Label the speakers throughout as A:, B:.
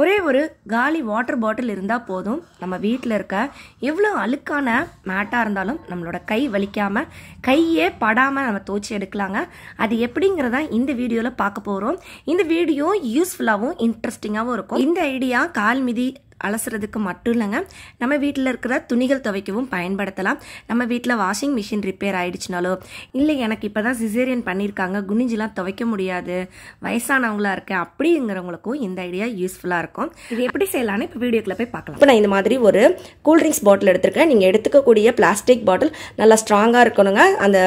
A: ஒரே ஒரு காலி வாட்டர் பாட்டில் இருந்தால் போதும் நம்ம வீட்டில் இருக்க எவ்வளோ அழுக்கான மேட்டாக இருந்தாலும் நம்மளோட கை வலிக்காமல் கையே படாமல் நம்ம துவச்சி எடுக்கலாங்க அது எப்படிங்கிறத இந்த வீடியோவில் பார்க்க போகிறோம் இந்த வீடியோ யூஸ்ஃபுல்லாகவும் இன்ட்ரெஸ்டிங்காகவும் இருக்கும் இந்த ஐடியா கால் மிதி அலசுறதுக்கு மட்டும் இல்லைங்க நம்ம வீட்டில் இருக்கிற துணிகள் துவைக்கவும் பயன்படுத்தலாம் நம்ம வீட்டில் வாஷிங் மிஷின் ரிப்பேர் ஆகிடுச்சினாலோ இல்லை எனக்கு இப்போ தான் சிசேரியன் பண்ணியிருக்காங்க குனிஞ்சிலாம் துவைக்க முடியாது வயசானவங்களாக இருக்கேன் அப்படிங்கிறவங்களுக்கும் இந்த ஐடியா யூஸ்ஃபுல்லாக இருக்கும் இது எப்படி செய்யலான்னு இப்போ வீடியோக்குள்ளே போய் பார்க்கலாம் இப்போ நான் இந்த மாதிரி ஒரு கூல்ட்ரிங்க்ஸ் பாட்டில் எடுத்திருக்கேன் நீங்கள் எடுத்துக்கக்கூடிய பிளாஸ்டிக் பாட்டில் நல்லா ஸ்ட்ராங்காக இருக்கணுங்க அந்த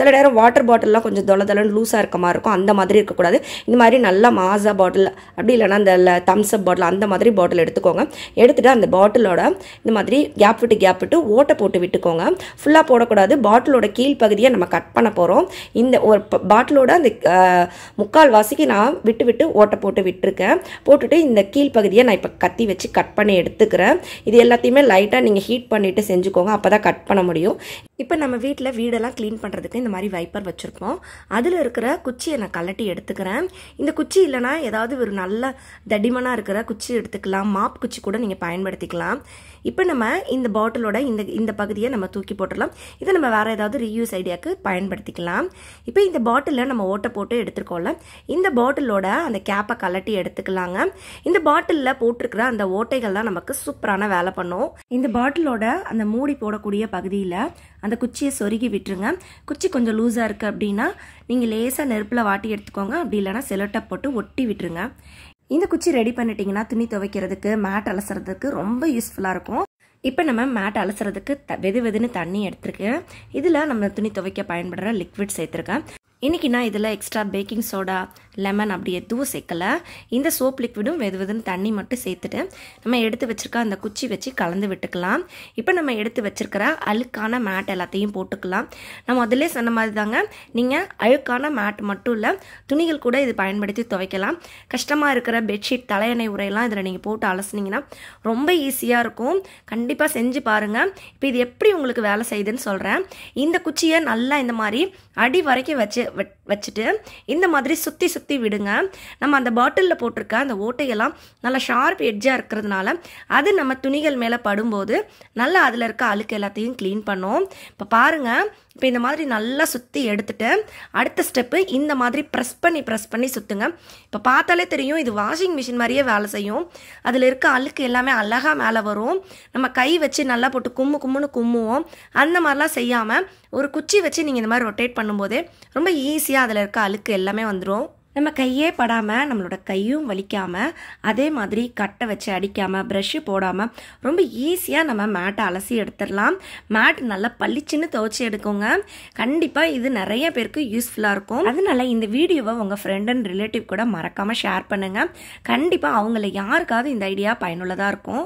A: சில நேரம் வாட்டர் பாட்டில்லாம் கொஞ்சம் தொலை தொலைன்னு லூஸாக இருக்க மாதிரி இருக்கும் அந்த மாதிரி இருக்கக்கூடாது இந்த மாதிரி நல்லா மாசா பாட்டில் அப்படி இல்லைன்னா அந்த தம்ஸ்அப் பாட்டில் அந்த மாதிரி பாட்டில் எடுத்துக்கோங்க எடுத்துகிட்டு அந்த பாட்டிலோட இந்த மாதிரி கேப் விட்டு கேப் விட்டு ஓட்டை போட்டு விட்டுக்கோங்க ஃபுல்லாக போடக்கூடாது பாட்டிலோட கீழ் பகுதியை நம்ம கட் பண்ண போகிறோம் இந்த ஒரு பாட்டிலோட அந்த முக்கால் வாசிக்கு நான் விட்டு விட்டு ஓட்டை போட்டு விட்டுருக்கேன் போட்டுட்டு இந்த கீழ் பகுதியை நான் இப்போ கத்தி வச்சு கட் பண்ணி எடுத்துக்கிறேன் இது எல்லாத்தையுமே லைட்டாக நீங்கள் ஹீட் பண்ணிவிட்டு செஞ்சுக்கோங்க அப்போ தான் கட் பண்ண முடியும் இப்போ நம்ம வீட்டில் வீடெல்லாம் க்ளீன் பண்ணுறதுக்கு இந்த மாதிரி வைப்பர் வச்சுருப்போம் அதில் இருக்கிற குச்சியை நான் கலட்டி எடுத்துக்கிறேன் இந்த குச்சி இல்லைனா ஏதாவது ஒரு நல்ல தடிமனாக இருக்கிற குச்சி எடுத்துக்கலாம் மாப் குச்சி கூட நீங்கள் பயன்படுத்திக்கலாம் இப்போ நம்ம இந்த பாட்டிலோட இந்த இந்த பகுதியை நம்ம தூக்கி போட்டுடலாம் இதை நம்ம வேறு ஏதாவது ரீயூஸ் ஐடியாவுக்கு பயன்படுத்திக்கலாம் இப்போ இந்த பாட்டிலில் நம்ம ஓட்டை போட்டு எடுத்துருக்கோம்ல இந்த பாட்டிலோட அந்த கேப்பை கலட்டி எடுத்துக்கலாங்க இந்த பாட்டிலில் போட்டிருக்கிற அந்த ஓட்டைகள் தான் நமக்கு சூப்பரான வேலை பண்ணும் இந்த பாட்டிலோட அந்த மூடி போடக்கூடிய பகுதியில் அந்த குச்சியை சொருகி விட்டுருங்க குச்சி கொஞ்சம் லூஸாக இருக்குது அப்படின்னா நீங்கள் லேசாக நெருப்பில் வாட்டி எடுத்துக்கோங்க அப்படி இல்லைனா செலோட்டை போட்டு ஒட்டி விட்டுருங்க இந்த குச்சி ரெடி பண்ணிட்டீங்கன்னா துணி துவைக்கிறதுக்கு மேட் அலசுறதுக்கு ரொம்ப யூஸ்ஃபுல்லாக இருக்கும் இப்போ நம்ம மேட் அலசுறதுக்கு த வெது வெதுன்னு தண்ணி எடுத்துருக்கேன் இதில் நம்ம துணி துவைக்க பயன்படுற லிக்விட் சேர்த்துருக்கேன் இன்றைக்கி நான் இதில் எக்ஸ்ட்ரா பேக்கிங் சோடா லெமன் அப்படி எதுவும் சேர்க்கலை இந்த சோப் லிக்விடும் வெது வெதுன்னு தண்ணி மட்டும் சேர்த்துட்டு நம்ம எடுத்து வச்சுருக்க அந்த குச்சி வச்சு கலந்து விட்டுக்கலாம் இப்போ நம்ம எடுத்து வச்சுருக்கிற அழுக்கான மேட் எல்லாத்தையும் போட்டுக்கலாம் நம்ம முதல்ல சொன்ன மாதிரி தாங்க நீங்கள் அழுக்கான மேட் மட்டும் இல்லை துணிகள் கூட இது பயன்படுத்தி துவைக்கலாம் கஷ்டமாக இருக்கிற பெட்ஷீட் தலையணை உரையெல்லாம் இதில் நீங்கள் போட்டு அலசினீங்கன்னா ரொம்ப ஈஸியாக இருக்கும் கண்டிப்பாக செஞ்சு பாருங்கள் இப்போ இது எப்படி உங்களுக்கு வேலை செய்யுதுன்னு சொல்கிறேன் இந்த குச்சியை நல்லா இந்த மாதிரி அடி வரைக்கும் வச்சு வச்சுட்டு இந்த மாதிரி சுற்றி சுற்றி விடுங்க நம்ம அந்த பாட்டிலில் போட்டிருக்க அந்த ஓட்டையெல்லாம் நல்லா ஷார்ப் எட்ஜாக இருக்கிறதுனால அது நம்ம துணிகள் மேலே படும்போது நல்லா அதில் இருக்க அழுக்கு எல்லாத்தையும் க்ளீன் பண்ணும் இப்போ பாருங்கள் இப்போ இந்த மாதிரி நல்லா சுற்றி எடுத்துட்டு அடுத்த ஸ்டெப்பு இந்த மாதிரி ப்ரெஸ் பண்ணி ப்ரெஸ் பண்ணி சுற்றுங்க இப்போ பார்த்தாலே தெரியும் இது வாஷிங் மிஷின் மாதிரியே வேலை செய்யும் அதில் இருக்க அழுக்கு எல்லாமே அழகாக மேலே வரும் நம்ம கை வச்சு நல்லா போட்டு கும்மு கும்முன்னு கும்முவோம் அந்த மாதிரிலாம் செய்யாமல் ஒரு குச்சி வச்சு நீங்கள் இந்த மாதிரி ரொட்டேட் பண்ணும்போதே ரொம்ப ஈஸியாக அதில் இருக்க அழுக்கு எல்லாமே வந்துடும் நம்ம கையே படாமல் நம்மளோட கையும் வலிக்காமல் அதே மாதிரி கட்டை வச்சு அடிக்காமல் ப்ரஷ்ஷு போடாமல் ரொம்ப ஈஸியாக நம்ம மேட்டை அலசி எடுத்துடலாம் மேட் நல்லா பளிச்சுன்னு துவச்சி எடுக்கோங்க கண்டிப்பாக இது நிறைய பேருக்கு யூஸ்ஃபுல்லாக இருக்கும் அதனால இந்த வீடியோவை உங்கள் ஃப்ரெண்ட் அண்ட் ரிலேட்டிவ் கூட மறக்காமல் ஷேர் பண்ணுங்கள் கண்டிப்பாக அவங்கள யாருக்காவது இந்த ஐடியா பயனுள்ளதாக இருக்கும்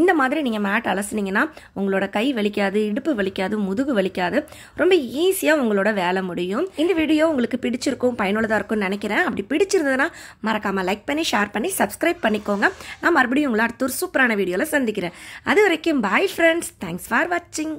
A: இந்த மாதிரி நீங்கள் மேட் அலசினீங்கன்னா உங்களோட கை வலிக்காது இடுப்பு வலிக்காது முதுகு வலிக்காது ரொம்ப ஈஸியாக உங்களோட வேலை முடியும் இந்த வீடியோ உங்களுக்கு பிடிச்சிருக்கும் பயனுள்ளதாக இருக்கும்னு நினைக்கிறேன் அப்படி பிடிச்சிருந்ததுன்னா மறக்காமல் லைக் பண்ணி ஷேர் பண்ணி சப்ஸ்கிரைப் பண்ணிக்கோங்க நான் மறுபடியும் உங்களை அடுத்த ஒரு சூப்பரான வீடியோவில் சந்திக்கிறேன் அது வரைக்கும் பாய் ஃப்ரெண்ட்ஸ் தேங்க்ஸ் ஃபார் வாட்சிங்